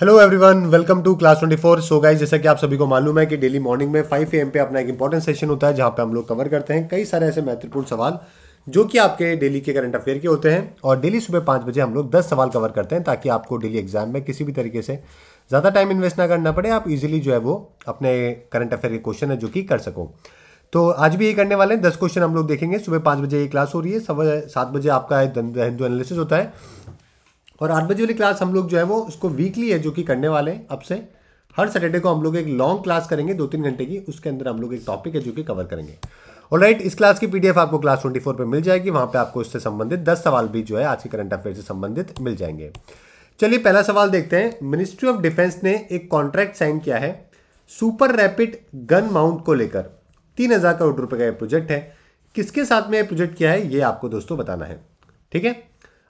hello everyone welcome to class 24 so guys जैसा कि आप सभी को मालूम है कि डेली मॉर्निंग में 5 एम पे अपना एक इंपॉर्टेंट सेशन होता है जहां पे हम लोग कवर करते हैं कई सारे ऐसे महत्वपूर्ण सवाल जो कि आपके डेली के करंट अफेयर के होते हैं और डेली सुबह पाँच बजे हम लोग दस सवाल कवर करते हैं ताकि आपको डेली एग्जाम में किसी भी तरीके से ज़्यादा टाइम इन्वेस्ट ना करना पड़े आप इजिली जो है वो अपने करंट अफेयर के क्वेश्चन है जो कि कर सको तो आज भी ये करने वाले हैं दस क्वेश्चन हम लोग देखेंगे सुबह पाँच बजे ये क्लास हो रही है सवा सात बजे आपका हिंदू एनालिसिस होता है और आठ बजे वाली क्लास हम लोग जो है वो उसको वीकली है जो कि करने वाले हैं अब से हर सैटरडे को हम लोग एक लॉन्ग क्लास करेंगे दो तीन घंटे की उसके अंदर हम लोग एक टॉपिक है जो कि कवर करेंगे और राइट इस क्लास की पीडीएफ आपको क्लास 24 पे मिल जाएगी वहां पे आपको इससे संबंधित 10 सवाल भी जो है आज के करंट अफेयर से संबंधित मिल जाएंगे चलिए पहला सवाल देखते हैं मिनिस्ट्री ऑफ डिफेंस ने एक कॉन्ट्रैक्ट साइन किया है सुपर रैपिड गन माउंट को लेकर तीन हज़ार करोड़ रुपये का यह प्रोजेक्ट है किसके साथ में यह प्रोजेक्ट किया है ये आपको दोस्तों बताना है ठीक है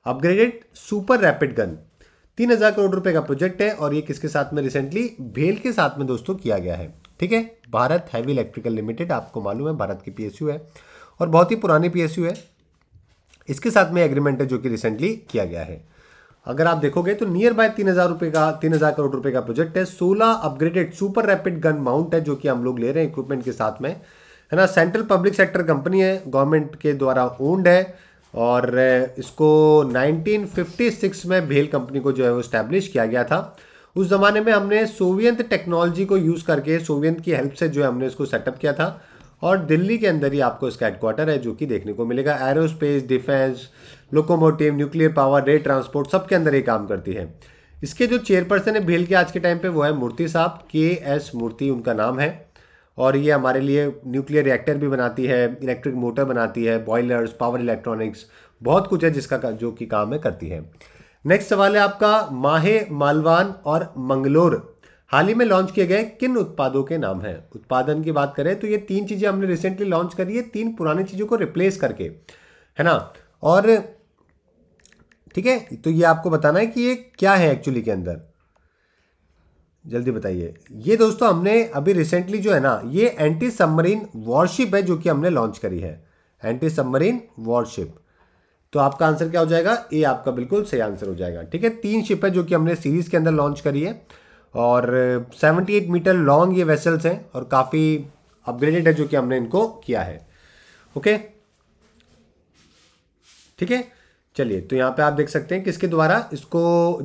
अपग्रेडेड सुपर रैपिड गन तीन हज़ार करोड़ रुपए का प्रोजेक्ट है और ये किसके साथ में रिसेंटली भेल के साथ में दोस्तों किया गया है ठीक है भारत हैवी इलेक्ट्रिकल लिमिटेड आपको मालूम है भारत की पीएसयू है और बहुत ही पुरानी पीएसयू है इसके साथ में एग्रीमेंट है जो कि रिसेंटली किया गया है अगर आप देखोगे तो नियर बाय तीन हज़ार रुपए का तीन हज़ार करोड़ रुपए का प्रोजेक्ट है सोलह upgraded super rapid gun mount है जो कि हम लोग ले रहे हैं इक्विपमेंट के साथ में है ना सेंट्रल पब्लिक सेक्टर कंपनी है गवर्नमेंट के द्वारा ओन्ड है और इसको 1956 में भेल कंपनी को जो है वो इस्टेब्लिश किया गया था उस ज़माने में हमने सोवियत टेक्नोलॉजी को यूज़ करके सोवियत की हेल्प से जो है हमने इसको सेटअप किया था और दिल्ली के अंदर ही आपको इसका हेडक्वार्टर है जो कि देखने को मिलेगा aerospace defence locomotive nuclear power rail transport सब के अंदर ये काम करती है इसके जो चेयरपर्सन है भेल के आज के टाइम पे वो है मूर्ति साहब के एस मूर्ति उनका नाम है और ये हमारे लिए न्यूक्लियर रिएक्टर भी बनाती है इलेक्ट्रिक मोटर बनाती है बॉयलर्स पावर इलेक्ट्रॉनिक्स बहुत कुछ है जिसका जो कि काम है करती है नेक्स्ट सवाल है आपका माहे मालवान और मंगलोर हाल ही में लॉन्च किए गए किन उत्पादों के नाम हैं उत्पादन की बात करें तो ये तीन चीज़ें हमने रिसेंटली लॉन्च करी है तीन पुरानी चीज़ों को रिप्लेस करके है ना और ठीक है तो ये आपको बताना है कि ये क्या है एक्चुअली के अंदर जल्दी बताइए ये दोस्तों हमने अभी रिसेंटली जो है ना ये एंटी सबमरीन वॉरशिप है जो कि हमने लॉन्च करी है एंटी सबमरीन वॉरशिप तो आपका आंसर क्या हो जाएगा ए आपका बिल्कुल सही आंसर हो जाएगा ठीक है तीन शिप है जो कि हमने सीरीज़ के अंदर लॉन्च करी है और 78 मीटर लॉन्ग ये वेसल्स हैं और काफ़ी अपग्रेडेड है जो कि हमने इनको किया है ओके ठीक है चलिए तो यहाँ पे आप देख सकते हैं किसके द्वारा इसको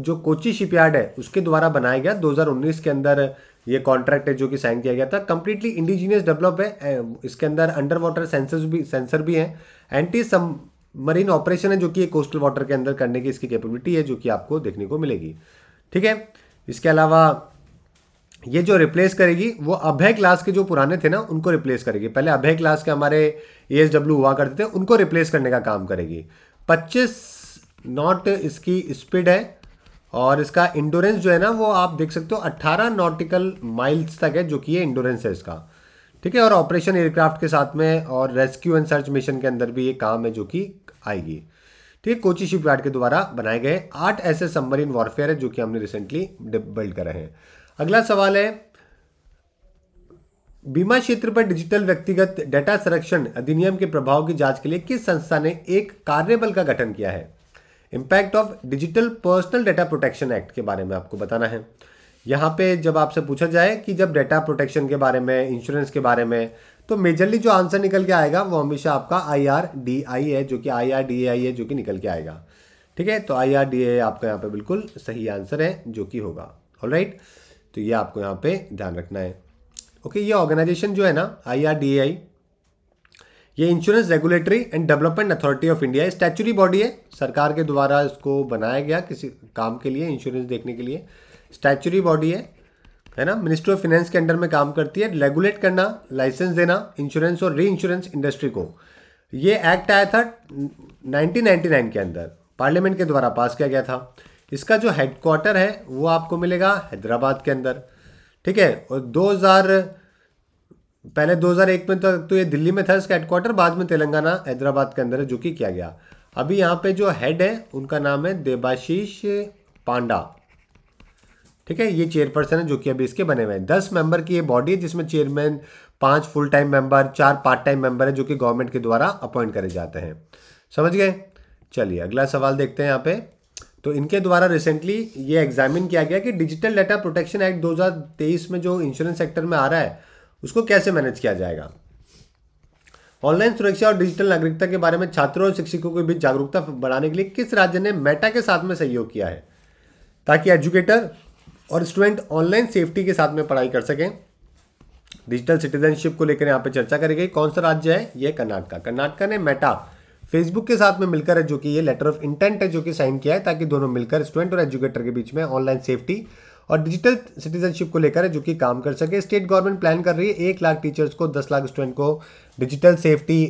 जो कोची शिपयार्ड है उसके द्वारा बनाया गया 2019 के अंदर ये कॉन्ट्रैक्ट है जो कि साइन किया गया था कंप्लीटली इंडिजीनियस डेवलप है इसके अंदर अंडर वाटर सेंसर भी सेंसर भी हैं एंटी सम मरीन ऑपरेशन है जो कि कोस्टल वाटर के अंदर करने की इसकी कैपेबिलिटी है जो कि आपको देखने को मिलेगी ठीक है इसके अलावा ये जो रिप्लेस करेगी वो अभय क्लास के जो पुराने थे ना उनको रिप्लेस करेगी पहले अभय क्लास के हमारे ए हुआ करते थे उनको रिप्लेस करने का काम करेगी 25 नॉट इसकी स्पीड है और इसका इंडोरेंस जो है ना वो आप देख सकते हो 18 नॉटिकल माइल्स तक है जो कि ये इंडोरेंस है इसका ठीक है और ऑपरेशन एयरक्राफ्ट के साथ में और रेस्क्यू एंड सर्च मिशन के अंदर भी ये काम है जो कि आएगी ठीक है कोची शिपयार्ड के द्वारा बनाए गए आठ ऐसे सबमरीन वॉरफेयर है जो कि हमने रिसेंटली बिल्ड करे हैं अगला सवाल है बीमा क्षेत्र पर डिजिटल व्यक्तिगत डेटा संरक्षण अधिनियम के प्रभाव की जांच के लिए किस संस्था ने एक कार्यबल का गठन किया है impact of digital personal data protection act के बारे में आपको बताना है यहाँ पे जब आपसे पूछा जाए कि जब डेटा प्रोटेक्शन के बारे में इंश्योरेंस के बारे में तो मेजरली जो आंसर निकल के आएगा वो हमेशा आपका आई आर डी आई है जो कि आई आर डी ए आई है जो कि निकल के आएगा ठीक है तो आई आर डी ए आपका यहाँ पे बिल्कुल सही आंसर है जो कि होगा ऑल तो ये आपको यहाँ पे ध्यान रखना है ओके ये ऑर्गेनाइजेशन जो है ना आई आर डी आई ये insurance regulatory and development authority of India statutory body है सरकार के द्वारा इसको बनाया गया किसी काम के लिए इंश्योरेंस देखने के लिए स्टैचुरी बॉडी है है ना मिनिस्ट्री ऑफ फाइनेंस के अंडर में काम करती है रेगुलेट करना लाइसेंस देना इंश्योरेंस और री इंश्योरेंस इंडस्ट्री को ये एक्ट आया था 1999 के अंदर पार्लियामेंट के द्वारा पास किया गया था इसका जो हेडक्वार्टर है वो आपको मिलेगा हैदराबाद के अंदर ठीक है और 2000 पहले 2001 में तो, तो ये दिल्ली में था इसका हेडक्वार्टर बाद में तेलंगाना हैदराबाद के अंदर है जो कि किया गया अभी यहाँ पे जो हेड है उनका नाम है देबाशीष पांडा ठीक है ये चेयरपर्सन है जो कि अभी इसके बने हुए हैं दस मेंबर की ये बॉडी है जिसमें चेयरमैन पांच फुल टाइम मेंबर चार पार्ट टाइम मेंबर है जो कि गवर्नमेंट के द्वारा अपॉइंट करे जाते हैं समझ गए चलिए अगला सवाल देखते हैं यहाँ पे तो इनके द्वारा रिसेंटली ये एग्जामिन किया गया कि डिजिटल डाटा प्रोटेक्शन एक्ट 2023 में जो इंश्योरेंस सेक्टर में आ रहा है उसको कैसे मैनेज किया जाएगा ऑनलाइन सुरक्षा और डिजिटल नागरिकता के बारे में छात्रों और शिक्षकों के बीच जागरूकता बढ़ाने के लिए किस राज्य ने मेटा के साथ में सहयोग किया है ताकि एजुकेटर और स्टूडेंट ऑनलाइन सेफ्टी के साथ में पढ़ाई कर सकें डिजिटल सिटीजनशिप को लेकर यहाँ पे चर्चा करेगी कौन सा राज्य है यह कर्नाटका कर्नाटका ने मेटा फेसबुक के साथ में मिलकर है जो कि ये लेटर ऑफ इंटेंट है जो कि साइन किया है ताकि दोनों मिलकर स्टूडेंट और एजुकेटर के बीच में ऑनलाइन सेफ्टी और डिजिटल सिटीजनशिप को लेकर है जो कि काम कर सके स्टेट गवर्नमेंट प्लान कर रही है एक लाख टीचर्स को दस लाख स्टूडेंट को digital safety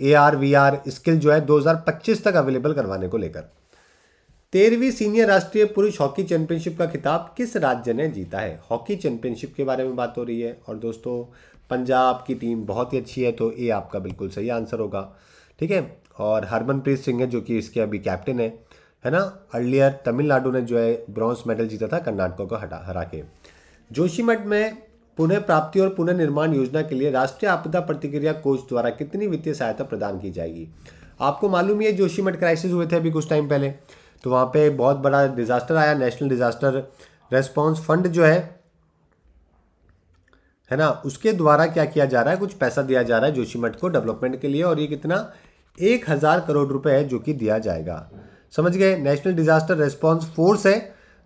A R V R skill जो है 2025 तक अवेलेबल करवाने को लेकर तेरहवीं सीनियर राष्ट्रीय पुरुष हॉकी चैंपियनशिप का खिताब किस राज्य ने जीता है हॉकी चैंपियनशिप के बारे में बात हो रही है और दोस्तों पंजाब की टीम बहुत ही अच्छी है तो ये आपका बिल्कुल सही आंसर होगा ठीक है और हरमनप्रीत सिंह है जो कि इसके अभी कैप्टन है है ना अर्लियर तमिलनाडु ने जो है ब्रॉन्ज मेडल जीता था कर्नाटक को हटा हरा के जोशीमठ में पुनः प्राप्ति और पुनः निर्माण योजना के लिए राष्ट्रीय आपदा प्रतिक्रिया कोष द्वारा कितनी वित्तीय सहायता प्रदान की जाएगी आपको मालूम ही है जोशीमठ क्राइसिस हुए थे अभी कुछ टाइम पहले तो वहाँ पे बहुत बड़ा डिजास्टर आया नेशनल डिजास्टर रेस्पॉन्स फंड जो है है ना उसके द्वारा क्या किया जा रहा है कुछ पैसा दिया जा रहा है जोशीमठ को डेवलपमेंट के लिए और ये कितना एक हज़ार करोड़ रुपए है जो कि दिया जाएगा समझ गए नेशनल डिजास्टर रेस्पॉन्स फोर्स है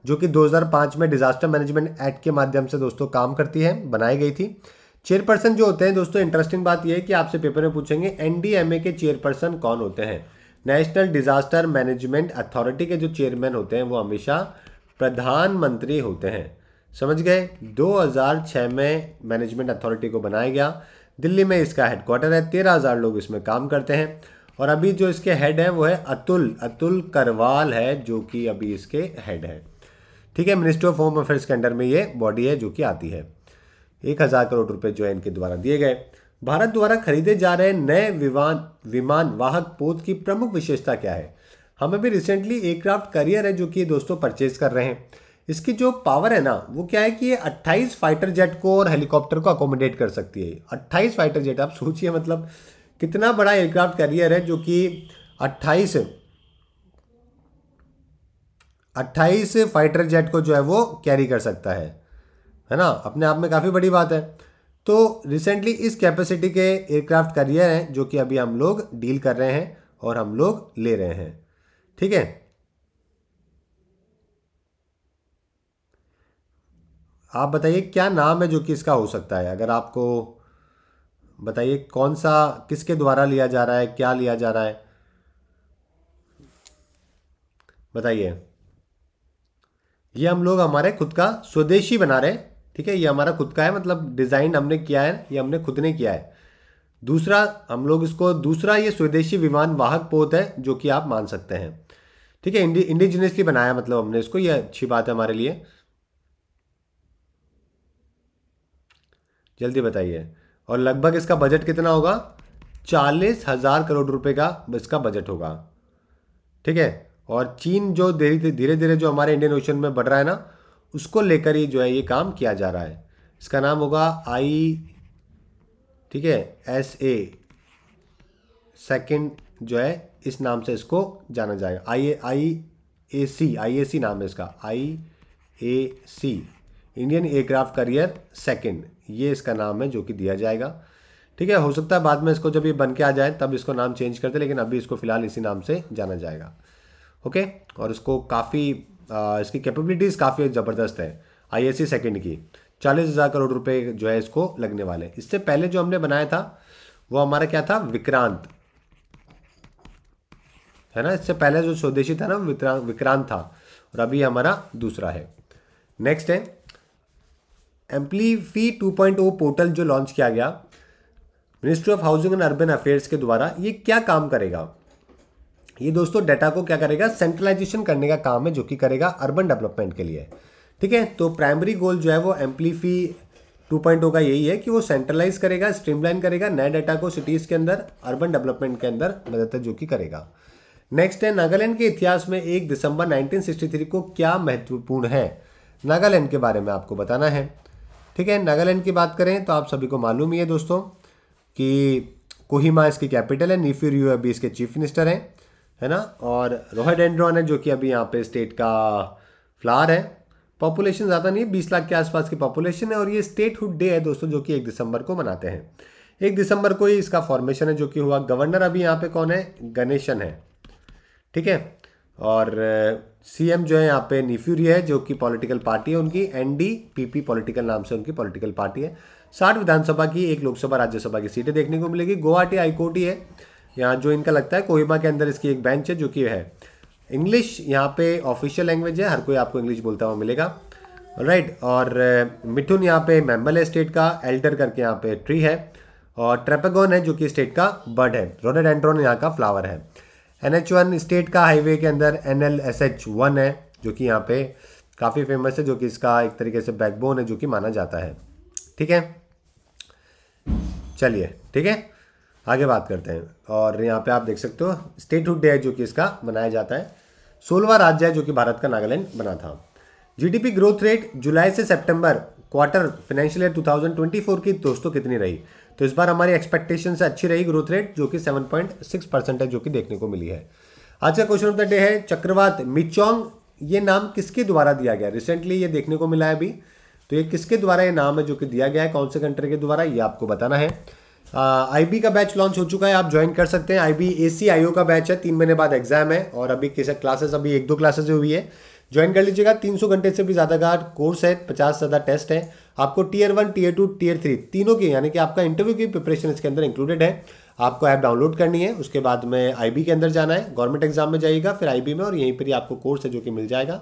जो कि 2005 में डिजास्टर मैनेजमेंट एक्ट के माध्यम से दोस्तों काम करती है बनाई गई थी चेयरपर्सन जो होते हैं दोस्तों इंटरेस्टिंग बात यह है कि आपसे पेपर में पूछेंगे एनडीएमए के चेयरपर्सन कौन होते हैं नेशनल डिजास्टर मैनेजमेंट अथॉरिटी के जो चेयरमैन होते हैं वो हमेशा प्रधानमंत्री होते हैं समझ गए 2006 में मैनेजमेंट अथॉरिटी को बनाया गया दिल्ली में इसका हेडक्वार्टर है तेरह हज़ार लोग इसमें काम करते हैं और अभी जो इसके हेड है वो है अतुल अतुल करवाल है जो कि अभी इसके हेड है ठीक है मिनिस्ट्री ऑफ होम अफेयर्स के अंडर में ये बॉडी है जो कि आती है एक हज़ार करोड़ रुपए जो है इनके द्वारा दिए गए भारत द्वारा खरीदे जा रहे नए विमान विमान वाहक पोत की प्रमुख विशेषता क्या है हम अभी रिसेंटली एयरक्राफ्ट करियर है जो कि दोस्तों परचेज कर रहे हैं इसकी जो पावर है ना वो क्या है कि ये 28 फाइटर जेट को और हेलीकॉप्टर को अकोमोडेट कर सकती है 28 फाइटर जेट आप सोचिए मतलब कितना बड़ा एयरक्राफ्ट कैरियर है जो कि 28 अट्ठाईस फाइटर जेट को जो है वो कैरी कर सकता है है ना अपने आप में काफ़ी बड़ी बात है तो रिसेंटली इस कैपेसिटी के एयरक्राफ्ट कैरियर हैं जो कि अभी हम लोग डील कर रहे हैं और हम लोग ले रहे हैं ठीक है आप बताइए क्या नाम है जो कि इसका हो सकता है अगर आपको बताइए कौन सा किसके द्वारा लिया जा रहा है क्या लिया जा रहा है बताइए ये हम लोग हमारे खुद का स्वदेशी बना रहे ठीक है ये हमारा खुद का है मतलब डिज़ाइन हमने किया है ये हमने खुद ने किया है दूसरा हम लोग इसको दूसरा ये स्वदेशी विमान वाहक पोत है जो कि आप मान सकते हैं ठीक है इंडि, इंडिजिनियसली बनाया मतलब हमने इसको ये अच्छी बात है हमारे लिए जल्दी बताइए और लगभग इसका बजट कितना होगा चालीस हज़ार करोड़ रुपए का इसका बजट होगा ठीक है और चीन जो धीरे धीरे धीरे जो हमारे इंडियन ओशन में बढ़ रहा है ना उसको लेकर ही जो है ये काम किया जा रहा है इसका नाम होगा आई ठीक है एस ए सेकेंड जो है इस नाम से इसको जाना जाएगा आई आई ए सी आई ए सी नाम है इसका I A C Indian aircraft carrier second ये इसका नाम है जो कि दिया जाएगा ठीक है हो सकता है बाद में इसको जब ये बन के आ जाए तब इसको नाम चेंज करते लेकिन अभी इसको फिलहाल इसी नाम से जाना जाएगा ओके और इसको काफ़ी इसकी कैपेबिलिटीज़ काफ़ी ज़बरदस्त है आई एस सेकेंड की चालीस हज़ार करोड़ रुपए जो है इसको लगने वाले इससे पहले जो हमने बनाया था वो हमारा क्या था विक्रांत है ना इससे पहले जो स्वदेशी था ना विक्रांत था और अभी हमारा दूसरा है नेक्स्ट है एम्पली पॉइंट 2.0 पोर्टल जो लॉन्च किया गया ministry of housing and urban affairs के द्वारा ये क्या काम करेगा ये दोस्तों डाटा को क्या करेगा सेंट्रलाइजेशन करने का काम है जो कि करेगा अर्बन डेवलपमेंट के लिए ठीक है तो प्राइमरी गोल जो है वो एम्पली पॉइंट 2.0 का यही है कि वो सेंट्रलाइज करेगा स्ट्रीमलाइन करेगा नए डाटा को सिटीज़ के अंदर अर्बन डेवलपमेंट के अंदर मदद है जो कि करेगा नेक्स्ट है नागालैंड के इतिहास में एक दिसंबर 1963 को क्या महत्वपूर्ण है नागालैंड के बारे में आपको बताना है ठीक है नागालैंड की बात करें तो आप सभी को मालूम ही है दोस्तों कि कोहिमा इसकी कैपिटल है नीफ्यू यू अभी इसके चीफ मिनिस्टर हैं है ना और एंड्रॉन है जो कि अभी यहाँ पे स्टेट का फ्लावर है पॉपुलेशन ज़्यादा नहीं है बीस लाख के आसपास की पॉपुलेशन है और ये स्टेटहुड डे है दोस्तों जो कि एक दिसंबर को मनाते हैं एक दिसंबर को ही इसका फॉर्मेशन है जो कि हुआ गवर्नर अभी यहाँ पे कौन है गणेशन है ठीक है और सीएम जो है यहाँ पे निफ्यूरी है जो कि पॉलिटिकल पार्टी है उनकी एनडीपीपी पॉलिटिकल नाम से उनकी पॉलिटिकल पार्टी है साठ विधानसभा की एक लोकसभा राज्यसभा की सीटें देखने को मिलेगी गुवाहाटी हाईकोर्ट ही है यहाँ जो इनका लगता है कोहिमा के अंदर इसकी एक बेंच है जो कि है इंग्लिश यहाँ पे ऑफिशियल लैंग्वेज है हर कोई आपको इंग्लिश बोलता हुआ मिलेगा राइट right, और मिथुन यहाँ पे मेम्बल है स्टेट का एल्डर करके यहाँ पे ट्री है और ट्रेपेगोन है जो कि स्टेट का बर्ड है रोनेड एंड्रोन यहाँ का फ्लावर है एन एच वन स्टेट का हाईवे के अंदर N L S H one है जो कि यहाँ पे काफ़ी फेमस है जो कि इसका एक तरीके से बैकबोन है जो कि माना जाता है ठीक है चलिए ठीक है आगे बात करते हैं और यहाँ पे आप देख सकते हो स्टेटहुड डे है जो कि इसका मनाया जाता है सोलवा राज्य है जो कि भारत का नागालैंड बना था जीडीपी ग्रोथ रेट जुलाई से सितंबर क्वार्टर फाइनेंशियल ईयर 2024 की दोस्तों कितनी रही तो इस बार हमारी एक्सपेक्टेशन से अच्छी रही ग्रोथ रेट जो कि 7.6 परसेंट है जो कि देखने को मिली है आज का क्वेश्चन ऑफ द डे है चक्रवात मिचोंग ये नाम किसके द्वारा दिया गया रिसेंटली ये देखने को मिला है अभी तो ये किसके द्वारा ये नाम है जो कि दिया गया है कौन से कंट्री के द्वारा ये आपको बताना है आईबी का बैच लॉन्च हो चुका है आप ज्वाइन कर सकते हैं आईबी एसीआईओ का बैच है तीन महीने बाद एग्जाम है और अभी किसे क्लासेस अभी एक दो क्लासेस हुई है ज्वाइन कर लीजिएगा 300 घंटे से भी ज़्यादा का कोर्स है पचास ज़्यादा टेस्ट है आपको tier one tier two tier three तीनों की यानी कि आपका इंटरव्यू की प्रिपरेशन इसके अंदर इंक्लूडेड है आपको ऐप डाउनलोड करनी है उसके बाद में आईबी के अंदर जाना है गवर्नमेंट एग्जाम में जाइएगा फिर आईबी में और यहीं पर ही आपको कोर्स है जो कि मिल जाएगा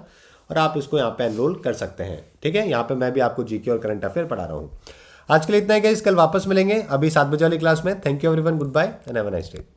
और आप इसको यहाँ पे एनरोल कर सकते हैं ठीक है यहाँ पे मैं भी आपको जीके और करंट अफेयर पढ़ा रहा हूँ आज के लिए इतना ही गाइस कल वापस मिलेंगे अभी सात बजे वाली क्लास में thank you everyone good bye and have a nice day